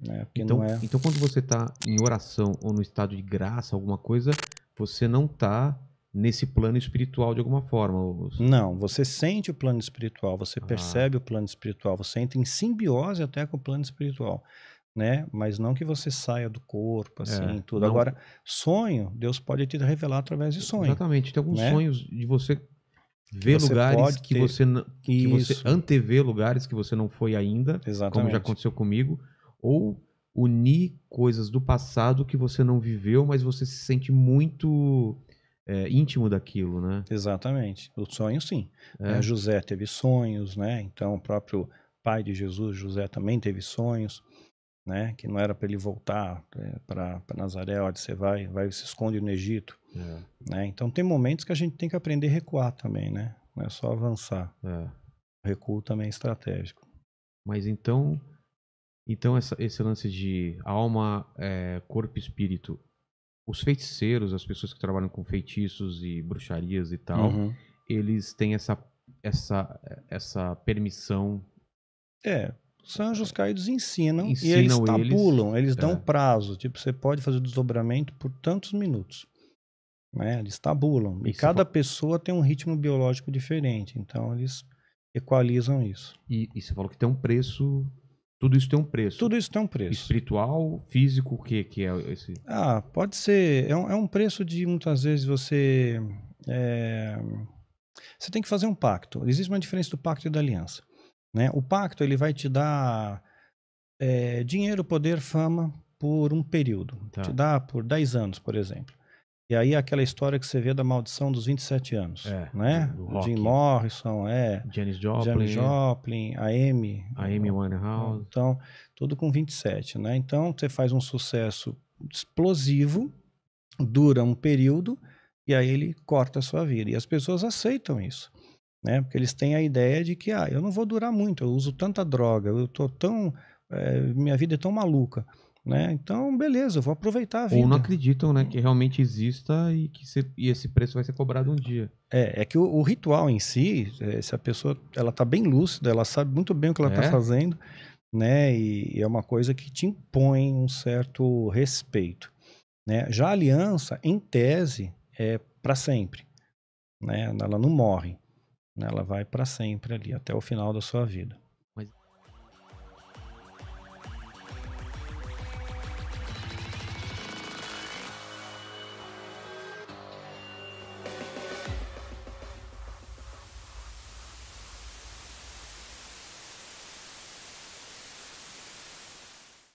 Né? então, é... então, quando você está em oração ou no estado de graça, alguma coisa, você não está nesse plano espiritual de alguma forma. Não, você sente o plano espiritual, você ah. percebe o plano espiritual, você entra em simbiose até com o plano espiritual. Né? Mas não que você saia do corpo, é, assim, é, tudo. Não... Agora, sonho, Deus pode te revelar através de sonho. Exatamente. Tem alguns né? sonhos de você ver você lugares que, ter... você, que você antever lugares que você não foi ainda, Exatamente. como já aconteceu comigo ou unir coisas do passado que você não viveu, mas você se sente muito é, íntimo daquilo, né? Exatamente. O sonho, sim. É. É, José teve sonhos, né? Então, o próprio pai de Jesus, José, também teve sonhos, né? Que não era para ele voltar é, para Nazaré, onde você vai, vai se esconde no Egito, é. né? Então, tem momentos que a gente tem que aprender a recuar também, né? Não é só avançar. É. O recuo também é estratégico. Mas então, então, essa, esse lance de alma, é, corpo e espírito. Os feiticeiros, as pessoas que trabalham com feitiços e bruxarias e tal, uhum. eles têm essa, essa, essa permissão. É. Os anjos caídos ensinam, ensinam e eles tabulam, eles, eles dão é. prazo. Tipo, você pode fazer o desdobramento por tantos minutos. Né? Eles tabulam. E, e cada pessoa tem um ritmo biológico diferente. Então, eles equalizam isso. E, e você falou que tem um preço tudo isso tem um preço. Tudo isso tem um preço. Espiritual, físico, o que, que é esse? Ah, pode ser. É um, é um preço de muitas vezes você. É, você tem que fazer um pacto. Existe uma diferença do pacto e da aliança. Né? O pacto ele vai te dar é, dinheiro, poder, fama por um período. Tá. Te dá por 10 anos, por exemplo. E aí aquela história que você vê da maldição dos 27 anos, é, né? Do Jim Morrison, é. Janis Joplin. Joplin, a Amy. A Amy Winehouse. Então, tudo com 27, né? Então, você faz um sucesso explosivo, dura um período, e aí ele corta a sua vida. E as pessoas aceitam isso, né? Porque eles têm a ideia de que, ah, eu não vou durar muito, eu uso tanta droga, eu tô tão... É, minha vida é tão maluca. Né? Então, beleza, eu vou aproveitar a vida. Ou não acreditam né, que realmente exista e que se, e esse preço vai ser cobrado um dia. É, é que o, o ritual em si, é, se a pessoa ela está bem lúcida, ela sabe muito bem o que ela está é. fazendo, né? E, e, é uma coisa que te impõe um certo respeito. Né? Já a aliança, em tese, é para sempre. Né? Ela não morre, né? ela vai para sempre ali, até o final da sua vida.